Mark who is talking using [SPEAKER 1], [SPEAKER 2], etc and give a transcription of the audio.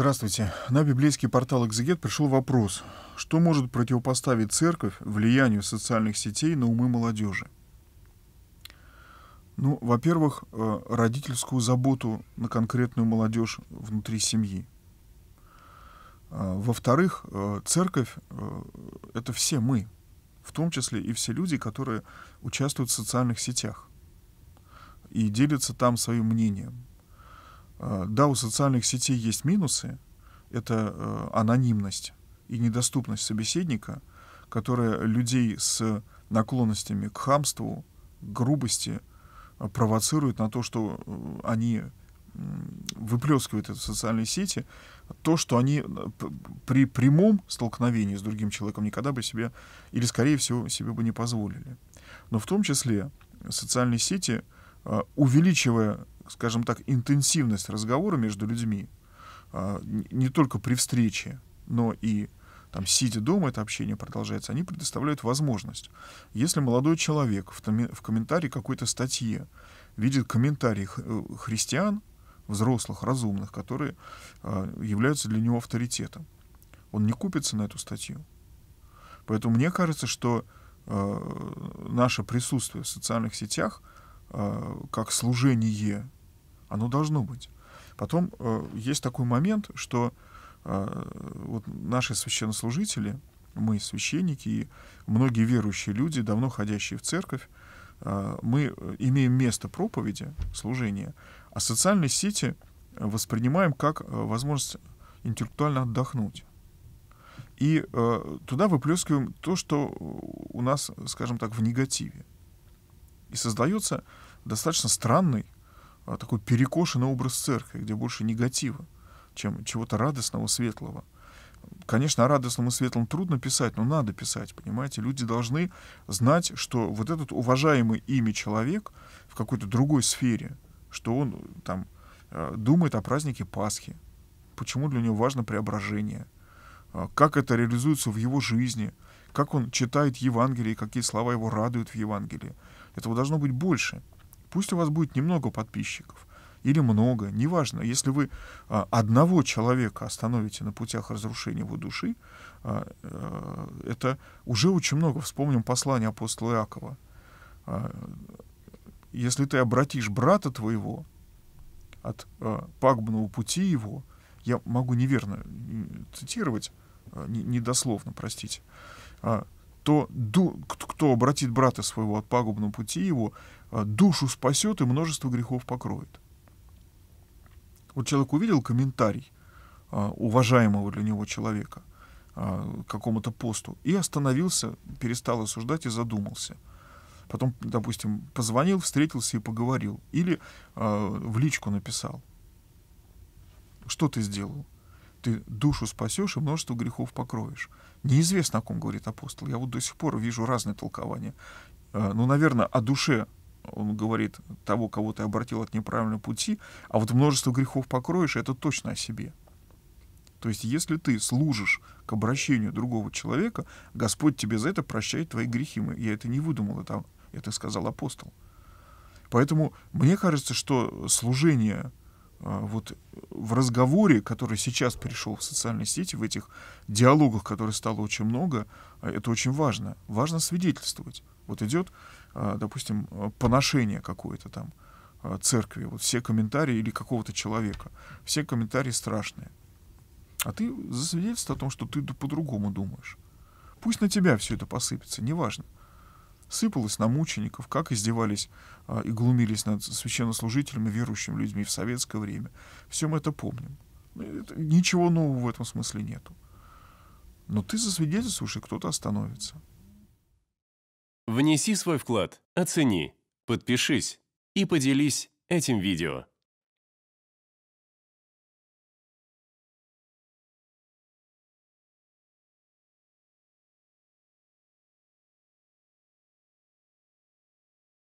[SPEAKER 1] Здравствуйте. На библейский портал «Экзегет» пришел вопрос, что может противопоставить церковь влиянию социальных сетей на умы молодежи? Ну, во-первых, э, родительскую заботу на конкретную молодежь внутри семьи. А, во-вторых, э, церковь э, — это все мы, в том числе и все люди, которые участвуют в социальных сетях и делятся там своим мнением — Э, да, у социальных сетей есть минусы. Это э, анонимность и недоступность собеседника, которая людей с наклонностями к хамству, к грубости э, провоцирует на то, что они выплескивают это в социальные сети, то, что они при прямом столкновении с другим человеком никогда бы себе, или, скорее всего, себе бы не позволили. Но в том числе социальные сети, увеличивая скажем так, интенсивность разговора между людьми, а, не только при встрече, но и там, сидя дома, это общение продолжается, они предоставляют возможность. Если молодой человек в, комментарии какой-то статье видит комментарии э, христиан, взрослых, разумных, которые а, являются для него авторитетом, он не купится на эту статью. Поэтому мне кажется, что а, наше присутствие в социальных сетях как служение оно должно быть. Потом э, есть такой момент, что э, вот наши священнослужители, мы священники и многие верующие люди, давно ходящие в церковь, э, мы э, имеем место проповеди, служения, а социальные сети воспринимаем как э, возможность интеллектуально отдохнуть. И э, туда выплескиваем то, что у нас, скажем так, в негативе. И создается достаточно странный а, такой перекошенный образ церкви, где больше негатива, чем чего-то радостного, светлого. Конечно, о радостном и светлом трудно писать, но надо писать, понимаете? Люди должны знать, что вот этот уважаемый ими человек в какой-то другой сфере, что он там э, думает о празднике Пасхи, почему для него важно преображение, э, как это реализуется в его жизни, как он читает Евангелие, какие слова его радуют в Евангелии. Этого должно быть больше — Пусть у вас будет немного подписчиков или много, неважно. Если вы а, одного человека остановите на путях разрушения его души, а, э, это уже очень много. Вспомним послание апостола Иакова. А, если ты обратишь брата твоего от а, пагубного пути его, я могу неверно э, цитировать, недословно, простите, кто, кто обратит брата своего от пагубного пути его, а, душу спасет и множество грехов покроет. Вот человек увидел комментарий а, уважаемого для него человека а, какому-то посту и остановился, перестал осуждать и задумался – потом, допустим, позвонил, встретился и поговорил, или э, в личку написал. Что ты сделал? ты душу спасешь и множество грехов покроешь. Неизвестно, о ком говорит апостол. Я вот до сих пор вижу разные толкования. Э, ну, наверное, о душе он говорит того, кого ты обратил от неправильного пути, а вот множество грехов покроешь, это точно о себе. То есть, если ты служишь к обращению другого человека, Господь тебе за это прощает твои грехи. Я это не выдумал, это, это сказал апостол. Поэтому мне кажется, что служение а, вот э, в разговоре, который сейчас перешел в социальные сети, в этих диалогах, которые стало очень много, а, это очень важно. Важно свидетельствовать. Вот идет, а, допустим, поношение какое-то там церкви, вот все комментарии или какого-то человека, все комментарии страшные. А ты засвидетельствовал о том, что ты по-другому думаешь. Пусть на тебя все это посыпется, неважно сыпалось на мучеников, как издевались а, и глумились над священнослужителями, верующими людьми в советское время. Все мы это помним. Ну, ничего нового в этом смысле нету. Но ты засвидетельствуешь, и кто-то остановится. Внеси свой вклад, оцени, подпишись и поделись этим видео.